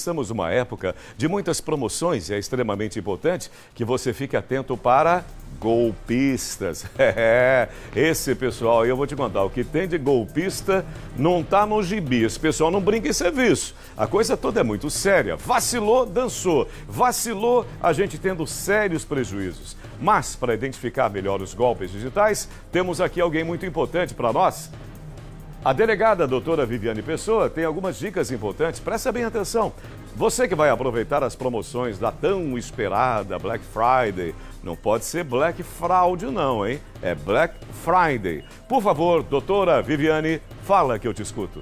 Estamos numa época de muitas promoções e é extremamente importante que você fique atento para golpistas. É, é, esse pessoal, eu vou te contar, o que tem de golpista não tá no gibi. Esse pessoal não brinca em serviço. A coisa toda é muito séria. Vacilou, dançou. Vacilou, a gente tendo sérios prejuízos. Mas para identificar melhor os golpes digitais, temos aqui alguém muito importante para nós a delegada a doutora Viviane Pessoa tem algumas dicas importantes. Presta bem atenção. Você que vai aproveitar as promoções da tão esperada Black Friday, não pode ser Black Fraud não, hein? É Black Friday. Por favor, doutora Viviane, fala que eu te escuto.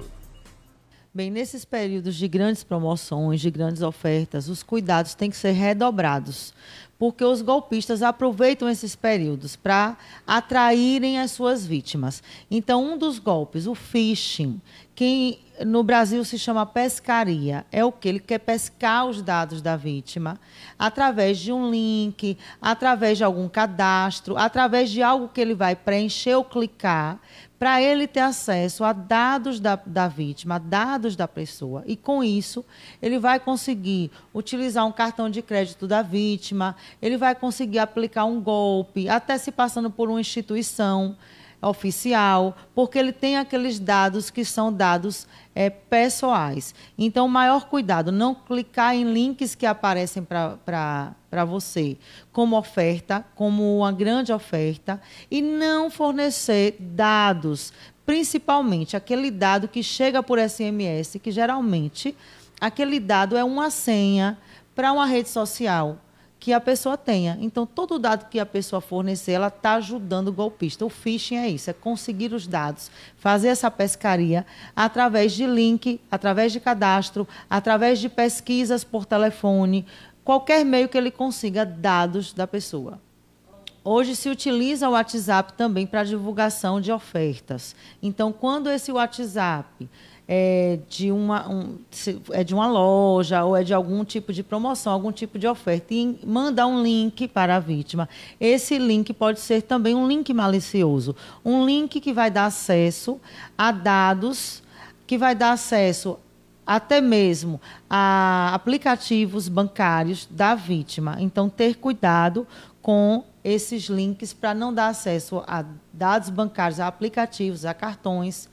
Bem, nesses períodos de grandes promoções, de grandes ofertas, os cuidados têm que ser redobrados, porque os golpistas aproveitam esses períodos para atraírem as suas vítimas. Então, um dos golpes, o phishing, quem no Brasil se chama pescaria. É o que ele quer pescar os dados da vítima através de um link, através de algum cadastro, através de algo que ele vai preencher ou clicar para ele ter acesso a dados da, da vítima, a dados da pessoa. E com isso, ele vai conseguir utilizar um cartão de crédito da vítima, ele vai conseguir aplicar um golpe, até se passando por uma instituição oficial, porque ele tem aqueles dados que são dados é, pessoais. Então, maior cuidado, não clicar em links que aparecem para você como oferta, como uma grande oferta, e não fornecer dados, principalmente aquele dado que chega por SMS, que geralmente aquele dado é uma senha para uma rede social que a pessoa tenha. Então, todo dado que a pessoa fornecer, ela está ajudando o golpista. O phishing é isso, é conseguir os dados, fazer essa pescaria através de link, através de cadastro, através de pesquisas por telefone, qualquer meio que ele consiga dados da pessoa. Hoje se utiliza o WhatsApp também para divulgação de ofertas. Então, quando esse WhatsApp é de uma, um, é de uma loja ou é de algum tipo de promoção, algum tipo de oferta, e manda um link para a vítima. Esse link pode ser também um link malicioso, um link que vai dar acesso a dados, que vai dar acesso até mesmo a aplicativos bancários da vítima. Então, ter cuidado com esses links para não dar acesso a dados bancários, a aplicativos, a cartões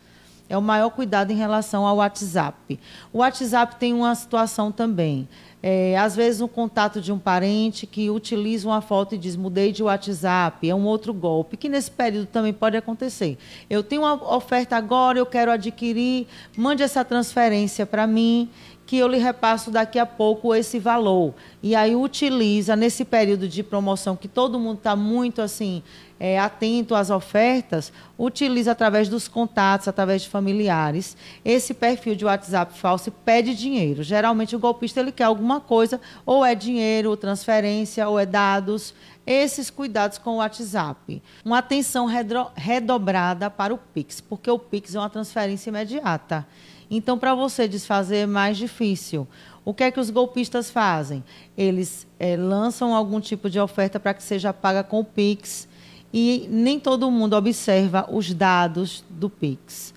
é o maior cuidado em relação ao WhatsApp. O WhatsApp tem uma situação também. É, às vezes, um contato de um parente que utiliza uma foto e diz: mudei de WhatsApp, é um outro golpe, que nesse período também pode acontecer. Eu tenho uma oferta agora, eu quero adquirir, mande essa transferência para mim, que eu lhe repasso daqui a pouco esse valor. E aí utiliza nesse período de promoção que todo mundo está muito assim é, atento às ofertas, utiliza através dos contatos, através de familiares, esse perfil de WhatsApp falso e pede dinheiro. Geralmente o golpista ele quer alguma coisa, ou é dinheiro, ou transferência, ou é dados. Esses cuidados com o WhatsApp. Uma atenção redobrada para o Pix, porque o Pix é uma transferência imediata. Então, para você desfazer é mais difícil. O que é que os golpistas fazem? Eles é, lançam algum tipo de oferta para que seja paga com o Pix e nem todo mundo observa os dados do Pix.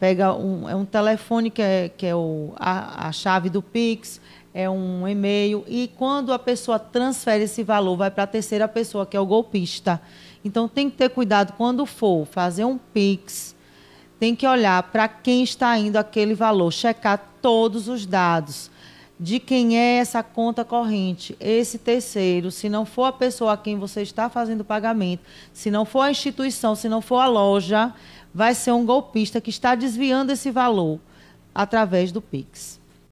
Pega um, é um telefone que é, que é o, a, a chave do Pix, é um e-mail e quando a pessoa transfere esse valor vai para a terceira pessoa que é o golpista. Então tem que ter cuidado quando for fazer um Pix tem que olhar para quem está indo aquele valor, checar todos os dados de quem é essa conta corrente, esse terceiro, se não for a pessoa a quem você está fazendo o pagamento, se não for a instituição, se não for a loja, vai ser um golpista que está desviando esse valor através do Pix.